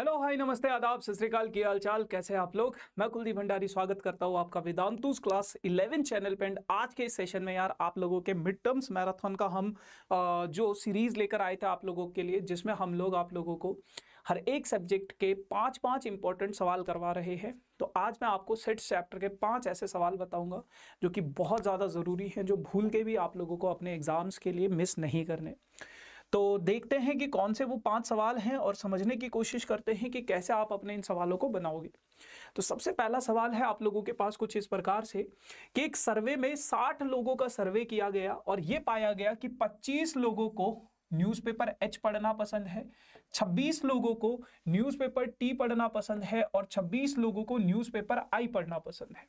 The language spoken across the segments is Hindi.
हेलो हाय नमस्ते आदाब सत की हालचाल कैसे हैं आप लोग मैं कुलदीप भंडारी स्वागत करता हूं आपका वेदांतूस क्लास 11 चैनल पे एंड आज के इस सेशन में यार आप लोगों के मिड टर्म्स मैराथन का हम जो सीरीज लेकर आए थे आप लोगों के लिए जिसमें हम लोग आप लोगों को हर एक सब्जेक्ट के पाँच पाँच इंपॉर्टेंट सवाल करवा रहे हैं तो आज मैं आपको सेट चैप्टर के पांच ऐसे सवाल बताऊंगा जो कि बहुत ज़्यादा ज़रूरी हैं जो भूल के भी आप लोगों को अपने एग्ज़ाम्स के लिए मिस नहीं करने तो देखते हैं कि कौन से वो पांच सवाल हैं और समझने की कोशिश करते हैं कि कैसे आप अपने इन सवालों को बनाओगे तो सबसे पहला सवाल है आप लोगों के पास कुछ इस प्रकार से कि एक सर्वे में साठ लोगों का सर्वे किया गया और ये पाया गया कि पच्चीस लोगों को न्यूज़पेपर एच पढ़ना पसंद है 26 लोगों को न्यूज़पेपर टी पढ़ना पसंद है और 26 लोगों को न्यूज़पेपर आई पढ़ना पसंद है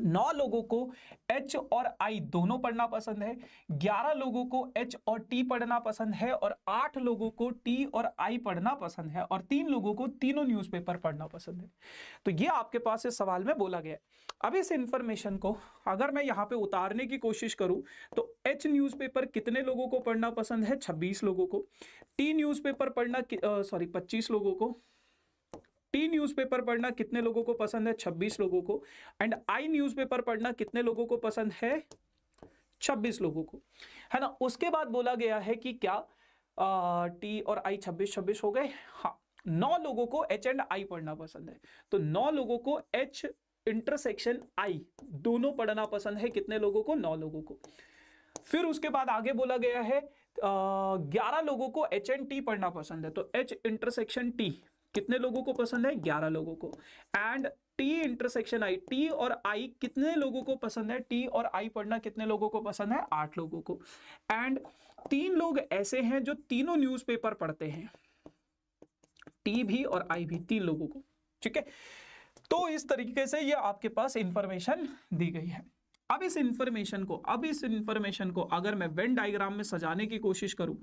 नौ लोगों को एच और आई दोनों पढ़ना पसंद है ग्यारह लोगों को एच और टी पढ़ना पसंद है और आठ लोगों को टी और आई पढ़ना पसंद है और तीन लोगों को तीनों न्यूज़पेपर पढ़ना पसंद है तो ये आपके पास इस सवाल में बोला गया अब इस इंफॉर्मेशन को अगर मैं यहाँ पे उतारने की कोशिश करूँ तो एच न्यूज़पेपर कितने लोगों को पढ़ना पसंद है छब्बीस लोगों को टी न्यूज़पेपर पढ़ना सॉरी पच्चीस लोगों को टी न्यूज़पेपर पढ़ना कितने लोगों को पसंद है 26 लोगों को एंड आई न्यूज़पेपर पढ़ना कितने लोगों को पसंद है 26 लोगों को है ना उसके बाद बोला गया है कि क्या आ, टी और आई 26 26 हो गए हाँ नौ लोगों को एच एंड आई पढ़ना पसंद है तो नौ लोगों को एच इंटरसेक्शन आई दोनों पढ़ना पसंद है कितने लोगों को नौ लोगों को फिर उसके बाद आगे बोला गया है ग्यारह लोगों को एच एंड टी पढ़ना पसंद है तो एच इंटरसेक्शन टी कितने लोगों को पसंद है ग्यारह लोगों को and T intersection I T और आई कितने लोगों को पसंद है टी और आई पढ़ना कितने लोगों को पसंद है आठ लोगों को एंड तीन लोग ऐसे हैं जो तीनों न्यूज़पेपर पढ़ते हैं टी भी और आई भी तीन लोगों को ठीक है तो इस तरीके से ये आपके पास इंफॉर्मेशन दी गई है अब इस इंफॉर्मेशन को अब इस इंफॉर्मेशन को अगर मैं वेन डायग्राम में सजाने की कोशिश करूं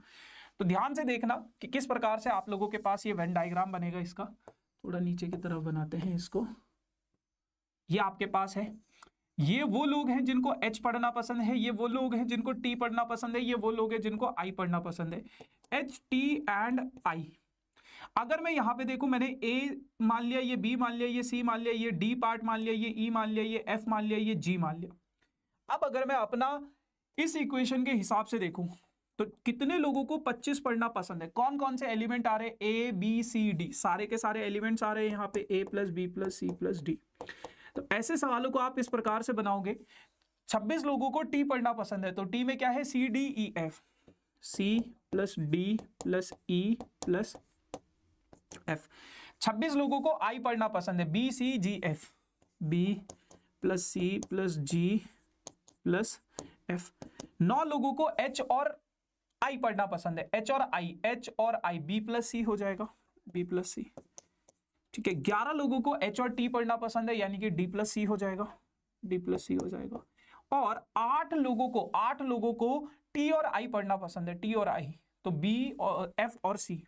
तो ध्यान से देखना कि किस प्रकार से आप लोगों के पास ये वेन डायग्राम बनेगा इसका थोड़ा नीचे की तरफ बनाते हैं इसको ये आपके पास है ये वो लोग हैं जिनको एच पढ़ना पसंद है ये वो लोग हैं जिनको टी पढ़ना पसंद है ये वो लोग हैं जिनको आई पढ़ना पसंद है एच टी एंड आई अगर मैं यहाँ पे देखूं मैंने ए मान लिया ये बी मान लिया ये सी मान लिया ये डी पार्ट मान लिया ये ई e मान लिया ये एफ मान लिया ये जी मान लिया अब अगर मैं अपना इस इक्वेशन के हिसाब से देखूं तो कितने लोगों को 25 पढ़ना पसंद है कौन कौन से एलिमेंट आ रहे हैं ए बी सी डी सारे के सारे एलिमेंट्स आ रहे हैं यहाँ पे A plus B plus C plus D तो ऐसे सवालों को आप इस प्रकार से बनाओगे 26 लोगों को टी पढ़ना पसंद है तो टी में क्या है C D E F C plus D plus E plus F छब्बीस लोगों को आई पढ़ना पसंद है B C G F B plus C plus G plus F नौ लोगों को एच और आई पढ़ना पसंद है एच और आई एच और आई बी प्लस सी हो जाएगा बी प्लस सी ठीक है ग्यारह लोगों को एच और टी पढ़ना पसंद है यानी कि डी प्लस सी हो जाएगा डी प्लस सी हो जाएगा और आठ लोगों को आठ लोगों को टी और आई पढ़ना पसंद है टी और आई तो बी और एफ और सी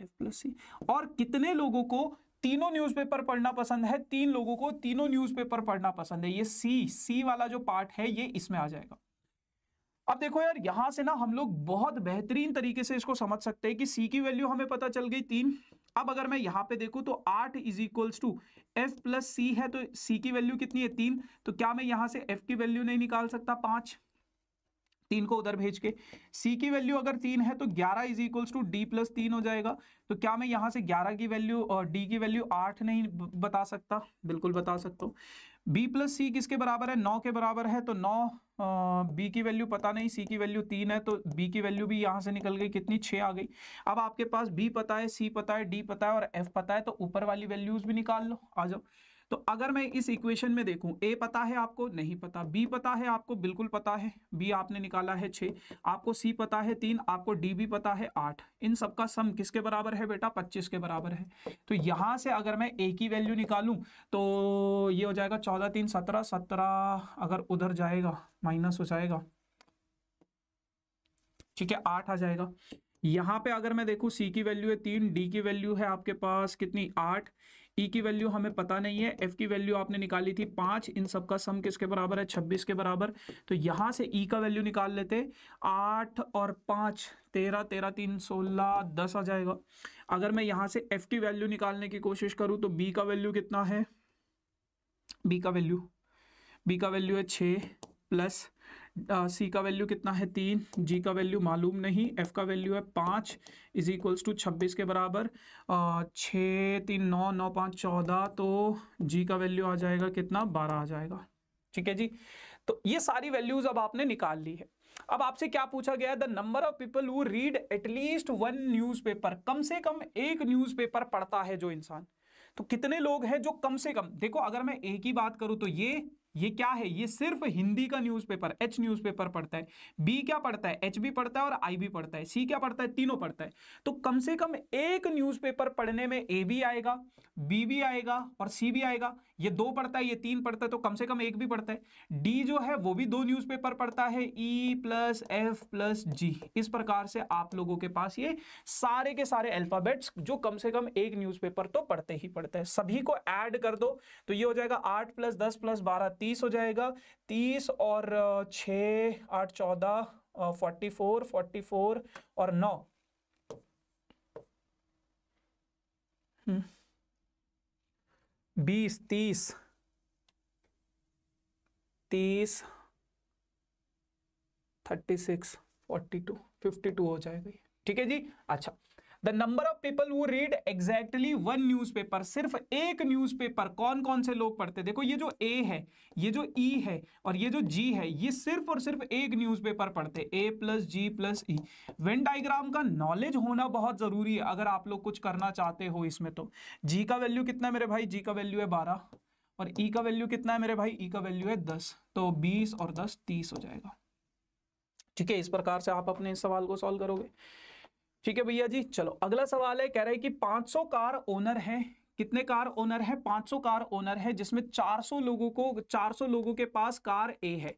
एफ प्लस सी और कितने लोगों को तीनों न्यूज़पेपर पढ़ना पसंद है तीन लोगों को तीनों न्यूज़पेपर पढ़ना पसंद है ये सी सी वाला जो पार्ट है ये इसमें आ जाएगा अब देखो यार यहां से ना हम लोग बहुत बेहतरीन तरीके से इसको समझ सकते हैं कि सी की वैल्यू हमें पता चल गई तीन अब अगर मैं यहां पे देखूं तो आठ is equals to F plus C है तो सी की वैल्यू कितनी है तीन तो क्या मैं यहां से एफ की वैल्यू नहीं निकाल सकता पांच तीन को उधर भेज के C की वैल्यू अगर तीन है तो ग्यारह is equals to D plus तीन हो जाएगा तो क्या मैं यहाँ से ग्यारह की वैल्यू और डी की वैल्यू आठ नहीं बता सकता बिल्कुल बता सकता हूँ बी प्लस सी किसके बराबर है नौ के बराबर है तो नौ बी की वैल्यू पता नहीं सी की वैल्यू तीन है तो बी की वैल्यू भी यहाँ से निकल गई कितनी छः आ गई अब आपके पास बी पता है सी पता है डी पता है और एफ पता है तो ऊपर वाली वैल्यूज भी निकाल लो आ जाओ तो अगर मैं इस इक्वेशन में देखूं ए पता है आपको नहीं पता बी पता है आपको बिल्कुल पता है बी आपने निकाला है छ आपको सी पता है तीन आपको डी बी पता है आठ इन सबका सम किसके बराबर है बेटा पच्चीस के बराबर है तो यहां से अगर मैं ए की वैल्यू निकालू तो ये हो जाएगा चौदह तीन सत्रह सत्रह अगर उधर जाएगा माइनस हो जाएगा ठीक है आठ आ जाएगा यहाँ पे अगर मैं देखूं सी की वैल्यू है तीन डी की वैल्यू है आपके पास कितनी आठ ई e की वैल्यू हमें पता नहीं है एफ की वैल्यू आपने निकाली थी पांच इन सबका सम किसके बराबर है छब्बीस के बराबर तो यहां से ई e का वैल्यू निकाल लेते आठ और पांच तेरह तेरह तीन सोलह दस आ जाएगा अगर मैं यहां से एफ की वैल्यू निकालने की कोशिश करूं तो बी का वैल्यू कितना है बी का वैल्यू बी का वैल्यू है छ प्लस सी का वैल्यू कितना है तीन जी का वैल्यू मालूम नहीं एफ का वैल्यू है पाँच इज इक्वल्स टू छब्बीस के बराबर छः तीन नौ नौ पाँच चौदह तो जी का वैल्यू आ जाएगा कितना बारह आ जाएगा ठीक है जी तो ये सारी वैल्यूज अब आपने निकाल ली है अब आपसे क्या पूछा गया the number of people who read at least one newspaper कम से कम एक न्यूज़पेपर पढ़ता है जो इंसान तो कितने लोग हैं जो कम से कम देखो अगर मैं एक ही बात करूं तो ये ये क्या है ये सिर्फ हिंदी का न्यूज़पेपर एच न्यूज़पेपर पढ़ता है बी क्या पढ़ता है एच भी पढ़ता है और आई भी पढ़ता है सी क्या पढ़ता है तीनों पढ़ता है तो कम से कम एक न्यूज़पेपर पढ़ने में ए भी आएगा बी भी आएगा और सी भी आएगा ये दो पढ़ता है ये तीन पढ़ता है तो कम से कम एक भी पढ़ता है डी जो है वो भी दो न्यूज़पेपर पढ़ता है E plus F plus G इस प्रकार से आप लोगों के पास ये सारे के सारे अल्फ़ाबेट्स जो कम से कम एक न्यूज़पेपर तो पढ़ते ही पढ़ते हैं सभी को एड कर दो तो ये हो जाएगा आठ प्लस दस प्लस बारह तीस हो जाएगा तीस और छ आठ चौदह फोर्टी फोर फोर्टी फोर और नौ हम्म। बीस तीस तीस thirty six forty two fifty two हो जाएगा ठीक है जी अच्छा द नंबर ऑफ पीपल वो रीड एग्जैक्टली वन पेपर सिर्फ एक पेपर कौन कौन से लोग पढ़ते देखो ये जो ए है ये जो ई e है और ये जो जी है ये सिर्फ और सिर्फ एक न्यूज़पेपर पढ़ते A plus G plus E venn diagram का नॉलेज होना बहुत ज़रूरी है अगर आप लोग कुछ करना चाहते हो इसमें तो जी का वैल्यू कितना है मेरे भाई जी का वैल्यू है बारह और ई e का वैल्यू कितना है मेरे भाई ई e का वैल्यू है दस तो बीस और दस तीस हो जाएगा ठीक है इस प्रकार से आप अपने इस सवाल को सॉल्व करोगे ठीक है भैया जी चलो अगला सवाल है कह रहे हैं कि 500 कार ओनर है कितने कार ओनर है 500 कार ओनर है जिसमें 400 लोगों को 400 लोगों के पास कार ए है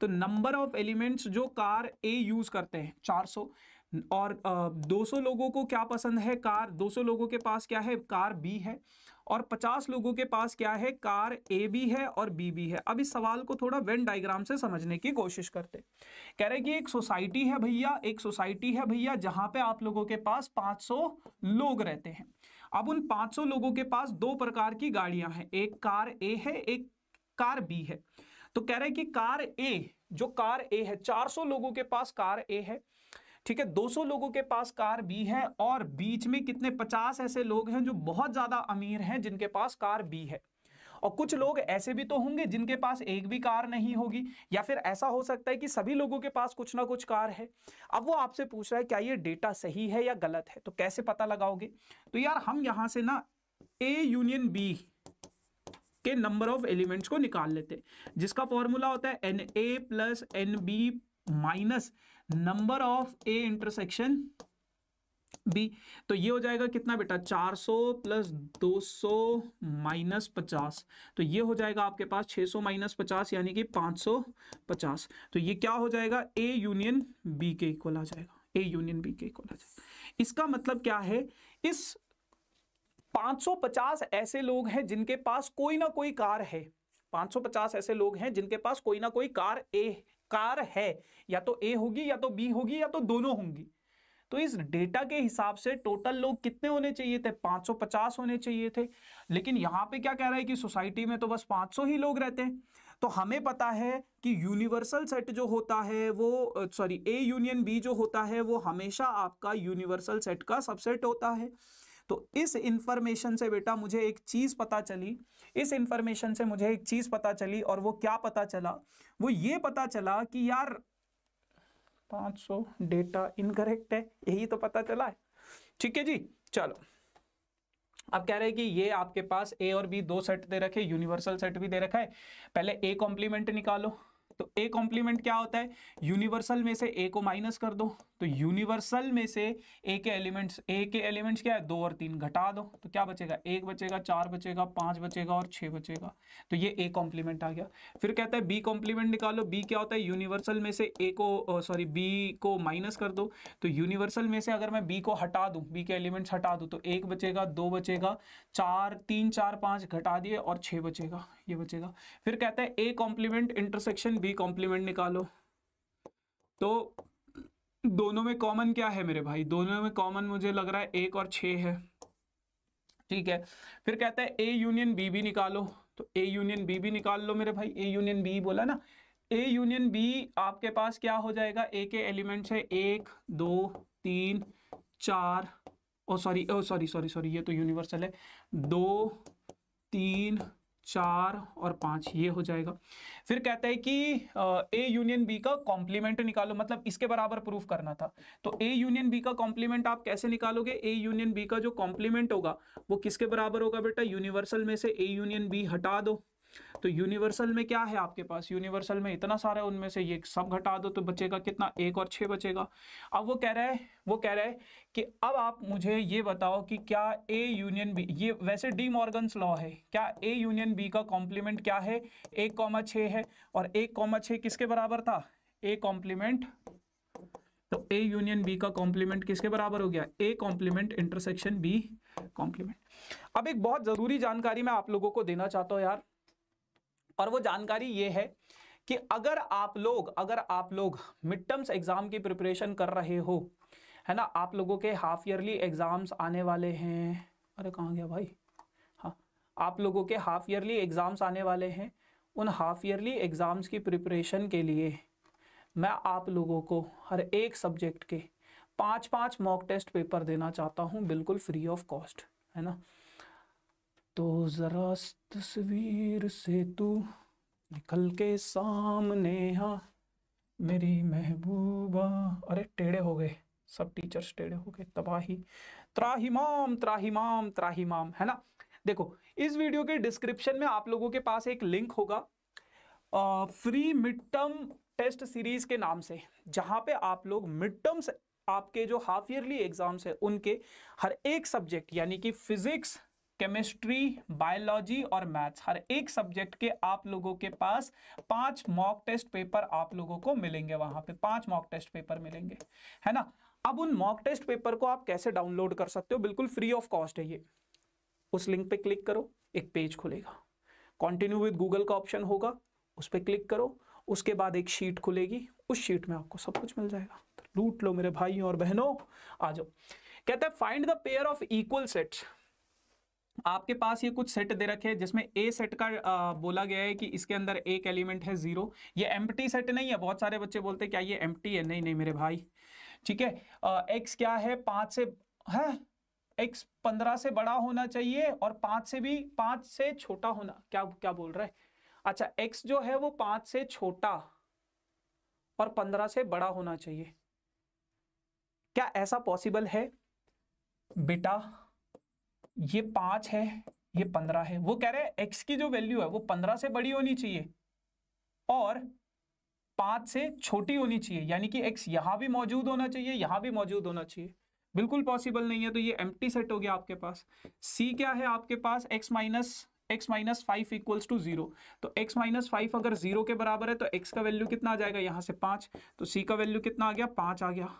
तो नंबर ऑफ एलिमेंट्स जो कार ए यूज करते हैं 400 और दो 200 लोगों को क्या पसंद है कार 200 लोगों के पास क्या है कार बी है और 50 लोगों के पास क्या है कार ए भी है और बी भी है अब इस सवाल को थोड़ा वेन डायग्राम से समझने की कोशिश करते कह रहे कि एक सोसाइटी है भैया एक सोसाइटी है भैया जहां पे आप लोगों के पास 500 लोग रहते हैं अब उन 500 लोगों के पास दो प्रकार की गाड़ियां हैं एक कार ए है एक कार बी है तो कह रहे कि कार ए जो कार ए है चार लोगों के पास कार ए है ठीक है 200 लोगों के पास कार बी है और बीच में कितने 50 ऐसे लोग हैं जो बहुत ज्यादा अमीर हैं जिनके पास कार बी है और कुछ लोग ऐसे भी तो होंगे जिनके पास एक भी कार नहीं होगी या फिर ऐसा हो सकता है कि सभी लोगों के पास कुछ ना कुछ कार है अब वो आपसे पूछ रहा है क्या ये डेटा सही है या गलत है तो कैसे पता लगाओगे तो यार हम यहां से ना ए यूनियन बी के नंबर ऑफ एलिमेंट्स को निकाल लेते हैं जिसका फॉर्मूला होता है n A plus n B minus number of A intersection B तो ये हो जाएगा कितना बेटा 400 प्लस 200 माइनस पचास तो ये हो जाएगा आपके पास 600 माइनस पचास यानी कि 550 तो ये क्या हो जाएगा ए यूनियन बी के इक्वल आ जाएगा ए यूनियन बी के इक्वल आ जाएगा इसका मतलब क्या है इस 550 ऐसे लोग हैं जिनके पास कोई ना कोई कार है 550 ऐसे लोग हैं जिनके पास कोई ना कोई कार ए कार है या तो ए होगी या तो बी होगी या तो दोनों होंगी तो इस डेटा के हिसाब से टोटल लोग कितने होने चाहिए थे 550 होने चाहिए थे लेकिन यहाँ पे क्या कह रहा है कि सोसाइटी में तो बस 500 ही लोग रहते हैं तो हमें पता है कि यूनिवर्सल सेट जो होता है वो सॉरी ए यूनियन बी जो होता है वो हमेशा आपका यूनिवर्सल सेट का सबसेट होता है तो इस इंफॉर्मेशन से बेटा मुझे एक चीज़ पता चली इस इंफॉर्मेशन से मुझे एक चीज़ पता चली और वो क्या पता चला वो ये पता चला कि यार 500 डेटा इनकरेक्ट है यही तो पता चला है ठीक है जी चलो अब कह रहे हैं कि ये आपके पास ए और बी दो सेट दे रखे यूनिवर्सल सेट भी दे रखा है पहले ए कॉम्प्लीमेंट निकालो तो ए कॉम्प्लीमेंट क्या होता है यूनिवर्सल में से ए को माइनस कर दो तो यूनिवर्सल में से ए के एलिमेंट्स ए के एलिमेंट्स क्या है दो और तीन घटा दो तो क्या बचेगा एक बचेगा चार बचेगा पांच बचेगा और छह बचेगा तो ये ए कॉम्प्लीमेंट आ गया फिर कहता है बी कॉम्प्लीमेंट निकालो बी क्या होता है यूनिवर्सल में से ए को सॉरी बी को माइनस कर दो तो यूनिवर्सल में से अगर मैं बी को हटा दू बी के एलिमेंट्स हटा दू तो एक बचेगा दो बचेगा चार तीन चार पांच घटा दिए और छह बचेगा ये बचेगा फिर कहता है A complement intersection B complement निकालो तो दोनों में कॉमन क्या है मेरे भाई दोनों में कॉमन मुझे लग रहा है एक और छ है ठीक है फिर कहता है ए यूनियन बी भी निकालो तो ए यूनियन बी भी निकाल लो मेरे भाई ए यूनियन बी बोला ना ए यूनियन बी आपके पास क्या हो जाएगा ए के एलिमेंट्स है एक दो तीन चार ओ सॉरी ओ सॉरी सॉरी सॉरी ये तो यूनिवर्सल है दो तीन चार और पांच ये हो जाएगा फिर कहता है कि ए यूनियन बी का कॉम्प्लीमेंट निकालो मतलब इसके बराबर प्रूफ करना था तो ए यूनियन बी का कॉम्प्लीमेंट आप कैसे निकालोगे ए यूनियन बी का जो कॉम्प्लीमेंट होगा वो किसके बराबर होगा बेटा यूनिवर्सल में से ए यूनियन बी हटा दो तो यूनिवर्सल में क्या है आपके पास यूनिवर्सल में इतना सारा है उनमें से ये सब घटा दो तो बचेगा कितना एक और छः बचेगा अब वो कह रहा है वो कह रहा है कि अब आप मुझे ये बताओ कि क्या ए यूनियन बी ये वैसे डी मॉर्गन्स लॉ है क्या ए यूनियन बी का कॉम्प्लीमेंट क्या है एक कॉमा छः है और एक कॉमा छः किसके बराबर था ए कॉम्प्लीमेंट तो ए यूनियन बी का कॉम्प्लीमेंट किसके बराबर हो गया A complement intersection B complement अब एक बहुत ज़रूरी जानकारी मैं आप लोगों को देना चाहता हूँ यार और वो जानकारी ये है कि अगर आप लोग अगर आप लोग मिड टर्म्स एग्ज़ाम की प्रिपरेशन कर रहे हो है ना आप लोगों के हाफ ईयरली एग्ज़ाम्स आने वाले हैं अरे कहाँ गया भाई हाँ आप लोगों के हाफ ईयरली एग्ज़ाम्स आने वाले हैं उन हाफ ईयरली एग्ज़ाम्स की प्रिपरेशन के लिए मैं आप लोगों को हर एक सब्जेक्ट के पांच पांच मॉक टेस्ट पेपर देना चाहता हूँ बिल्कुल फ्री ऑफ कॉस्ट है ना तो ज़रा तस्वीर से तू निकल के सामने आ मेरी महबूबा अरे टेढ़े हो गए सब टीचर्स टेढ़े हो गए तबाही त्राहिमाम त्राहिमाम त्राहिमाम है ना देखो इस वीडियो के डिस्क्रिप्शन में आप लोगों के पास एक लिंक होगा आ, free mid term test series के नाम से जहां पे आप लोग मिड टर्म्स आपके जो हाफ ईयरली एग्जाम्स है उनके हर एक सब्जेक्ट यानी कि फिजिक्स केमिस्ट्री बायोलॉजी और मैथ्स हर एक सब्जेक्ट के आप लोगों के पास पांच मॉक टेस्ट पेपर आप लोगों को मिलेंगे वहां पे पांच मॉक टेस्ट पेपर मिलेंगे है ना अब उन मॉक टेस्ट पेपर को आप कैसे डाउनलोड कर सकते हो बिल्कुल फ्री ऑफ कॉस्ट है ये उस लिंक पे क्लिक करो एक पेज खुलेगा कंटिन्यू विद गूगल का ऑप्शन होगा उस पर क्लिक करो उसके बाद एक शीट खुलेगी उस शीट में आपको सब कुछ मिल जाएगा तो लूट लो मेरे भाई और बहनों आ जाओ कहते हैं find the pair of equal sets आपके पास ये कुछ सेट दे रखे हैं जिसमें ए सेट का आ, बोला गया है कि इसके अंदर एक एलिमेंट है जीरो ये एम्प्टी सेट नहीं है बहुत सारे बच्चे बोलते क्या ये एम्प्टी है नहीं नहीं मेरे भाई ठीक है एक्स क्या है पांच से है एक्स पंद्रह से बड़ा होना चाहिए और पांच से भी पांच से छोटा होना क्या क्या बोल रहे है अच्छा एक्स जो है वो पांच से छोटा और पंद्रह से बड़ा होना चाहिए क्या ऐसा पॉसिबल है बेटा ये पांच है ये पंद्रह है वो कह रहे हैं एक्स की जो वैल्यू है वो पंद्रह से बड़ी होनी चाहिए और पांच से छोटी होनी चाहिए यानी कि एक्स यहां भी मौजूद होना चाहिए यहां भी मौजूद होना चाहिए बिल्कुल पॉसिबल नहीं है तो ये एम सेट हो गया आपके पास सी क्या है आपके पास x minus x minus five equals to zero तो एक्स माइनस फाइव अगर जीरो के बराबर है तो एक्स का वैल्यू कितना आ जाएगा यहां से पांच तो सी का वैल्यू कितना आ गया पांच आ गया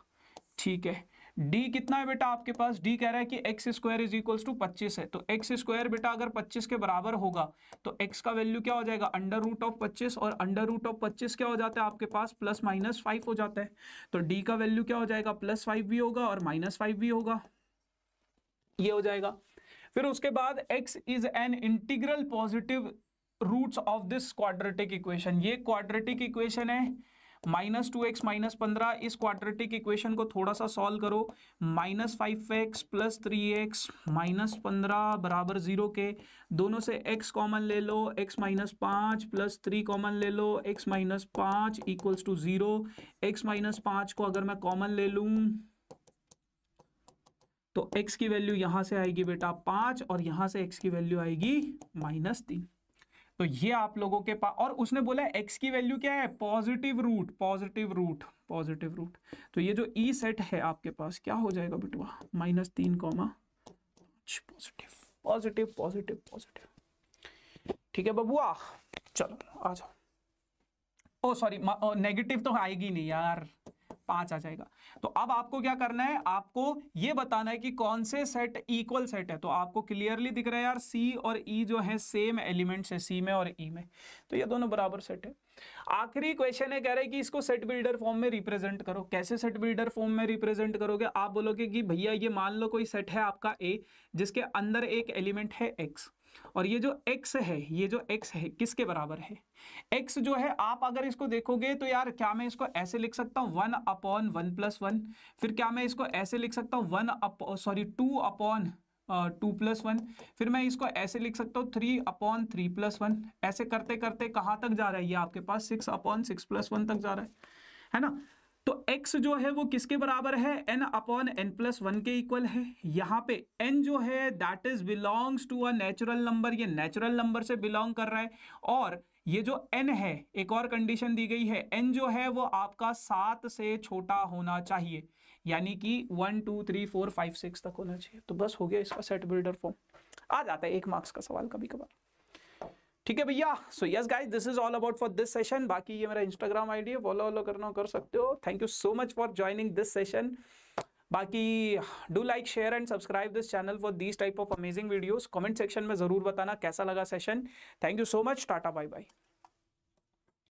ठीक है डी कितना है बेटा आपके पास डी कह रहा है कि x square is equal to पच्चीस है तो एक्स स्क्वायर बेटा अगर पच्चीस के बराबर होगा तो एक्स का वैल्यू क्या हो जाएगा अंडर रूट ऑफ पच्चीस और अंडर रूट ऑफ पच्चीस क्या हो जाता है आपके पास प्लस माइनस फाइव हो जाता है तो डी का वैल्यू क्या हो जाएगा प्लस फाइव भी होगा और माइनस फाइव भी होगा ये हो जाएगा फिर उसके बाद x is an integral positive roots of this quadratic equation ये क्वाड्रेटिक इक्वेशन है माइनस टू एक्स माइनस पंद्रह इस क्वाड्रेटिक इक्वेशन को थोड़ा सा सॉल्व करो minus five x plus three x minus पंद्रह बराबर जीरो के दोनों से एक्स कॉमन ले लो एक्स माइनस पाँच प्लस थ्री कॉमन ले लो एक्स माइनस पाँच equals to zero x minus पाँच को अगर मैं कॉमन ले लूँ तो x की वैल्यू यहां से आएगी बेटा पांच और यहां से x की वैल्यू आएगी माइनस तीन तो ये आप लोगों के पास और उसने बोला एक्स की वैल्यू क्या है positive root positive root positive root तो ये जो ई e सेट है आपके पास क्या हो जाएगा बिटवा माइनस तीन comma positive positive positive positive ठीक है बबुआ चलो आ जाओ ओ सॉरी नेगेटिव तो आएगी नहीं यार पांच आ जाएगा तो अब आपको क्या करना है आपको ये बताना है कि कौन से सेट इक्वल सेट है तो आपको क्लियरली दिख रहा है यार सी और ई e जो है सेम एलिमेंट्स है सी में और ई e में तो ये दोनों बराबर सेट है आखिरी क्वेश्चन है कह रहे हैं कि इसको सेट बिल्डर फॉर्म में रिप्रेजेंट करो कैसे सेट बिल्डर फॉर्म में रिप्रेजेंट करोगे आप बोलोगे कि भैया ये मान लो कोई सेट है आपका ए जिसके अंदर एक एलिमेंट है एक्स और ये जो एक्स है ये जो x है किसके बराबर है x जो है आप अगर इसको देखोगे तो यार क्या मैं इसको ऐसे लिख सकता हूँ one upon one plus one फिर क्या मैं इसको ऐसे लिख सकता हूँ one up sorry two upon two plus one फिर मैं इसको ऐसे लिख सकता हूँ three upon three plus one ऐसे करते करते कहाँ तक जा रहा है ये आपके पास six upon six plus one तक जा रहा है है ना तो x जो है वो किसके बराबर है n upon n plus one के इक्वल है यहाँ पे n जो है that is belongs to a natural number ये नेचुरल नंबर से बिलोंग कर रहा है और ये जो n है एक और कंडीशन दी गई है n जो है वो आपका सात से छोटा होना चाहिए यानी कि one two three four five six तक होना चाहिए तो बस हो गया इसका सेट बिल्डर फॉर्म आ जाता है एक मार्क्स का सवाल कभी कभार ठीक है भैया so yes guys this is all about for this session बाकी ये मेरा इंस्टाग्राम आईडी है फॉलो वॉलो करना कर सकते हो thank you so much for joining this session बाकी do like share and subscribe this channel for this type of amazing videos comment section में जरूर बताना कैसा लगा session thank you so much tata bye bye